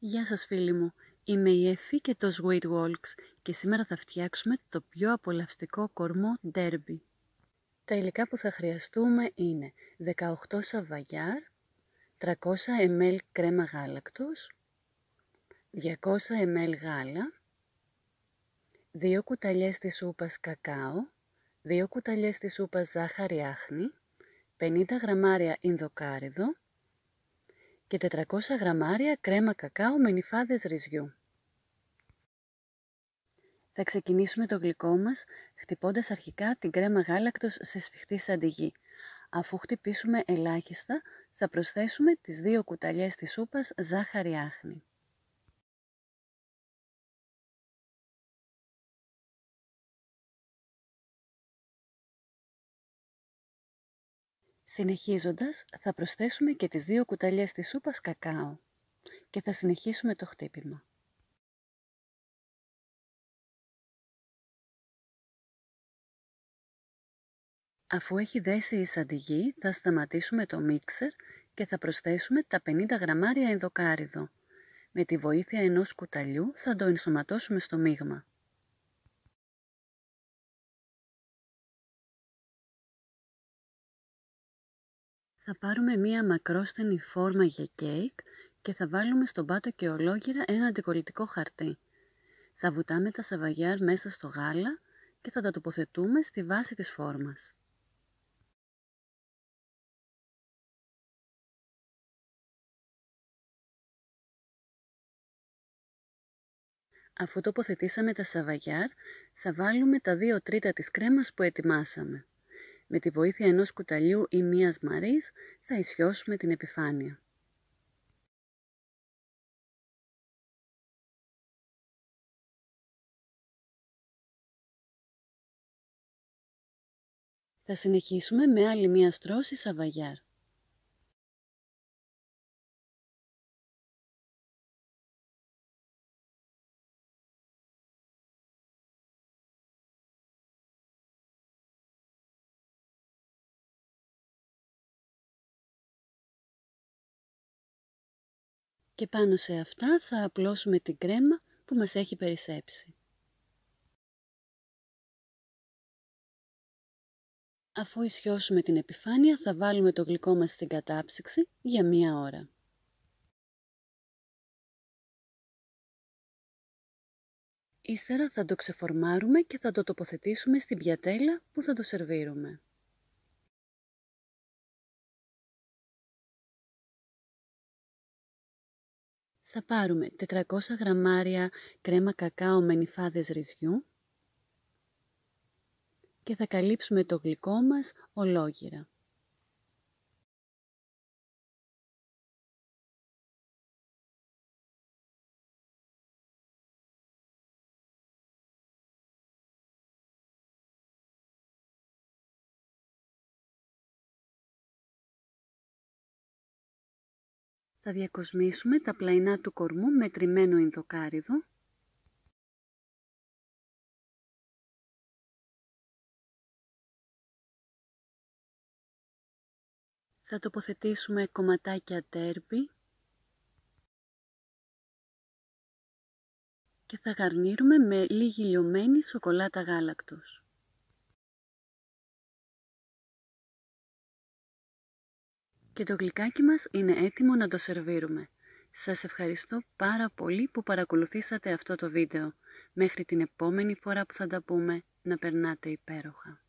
Γεια σας φίλοι μου, είμαι η Εφη και το Sweet Walks και σήμερα θα φτιάξουμε το πιο απολαυστικό κορμό ντέρμπι. Τα υλικά που θα χρειαστούμε είναι 18 σαβαγιάρ, 300 ml κρέμα γάλακτος, 200 ml γάλα, 2 κουταλιές της σούπας κακάο, 2 κουταλιές της σούπας ζάχαρη άχνη, 50 γραμμάρια ινδοκάριδο, και 400 γραμμάρια κρέμα κακάο με νυφάδες ρυζιού. Θα ξεκινήσουμε το γλυκό μας χτυπώντας αρχικά την κρέμα γάλακτος σε σφιχτή σαντιγή. Αφού χτυπήσουμε ελάχιστα, θα προσθέσουμε τις δύο κουταλιές της σούπας ζάχαρη άχνη. Συνεχίζοντας, θα προσθέσουμε και τις δύο κουταλιές της σούπας κακάο και θα συνεχίσουμε το χτύπημα. Αφού έχει δέσει η σαντιγή, θα σταματήσουμε το μίξερ και θα προσθέσουμε τα 50 γραμμάρια ενδοκάριδο. Με τη βοήθεια ενός κουταλιού θα το ενσωματώσουμε στο μείγμα. Θα πάρουμε μία μακρόστενη φόρμα για κέικ και θα βάλουμε στον πάτο και ολόγυρα ένα αντικολλητικό χαρτί. Θα βουτάμε τα σαβαγιάρ μέσα στο γάλα και θα τα τοποθετούμε στη βάση της φόρμας. Αφού τοποθετήσαμε τα σαβαγιάρ, θα βάλουμε τα 2 τρίτα της κρέμας που ετοιμάσαμε. Με τη βοήθεια ενός κουταλιού ή μίας μαρίς θα ισιώσουμε την επιφάνεια. Θα συνεχίσουμε με άλλη μία στρώση σαβαγιάρ. και πάνω σε αυτά θα απλώσουμε την κρέμα που μας έχει περισσέψει. Αφού ισιώσουμε την επιφάνεια θα βάλουμε το γλυκό μας στην κατάψυξη για μία ώρα. Ύστερα θα το ξεφορμάρουμε και θα το τοποθετήσουμε στην πιατέλα που θα το σερβίρουμε. θα πάρουμε 400 γραμμάρια κρέμα κακάο με νυφάδες ρυζιού και θα καλύψουμε το γλυκό μας ολόγυρα. Θα διακοσμήσουμε τα πλαϊνά του κορμού με τριμμένο ενδοκάριδο. Θα τοποθετήσουμε κομματάκια τέρπι. και θα γαρνίρουμε με λίγη λιωμένη σοκολάτα γάλακτος. και το γλυκάκι μας είναι έτοιμο να το σερβίρουμε. Σας ευχαριστώ πάρα πολύ που παρακολουθήσατε αυτό το βίντεο. Μέχρι την επόμενη φορά που θα τα πούμε, να περνάτε υπέροχα.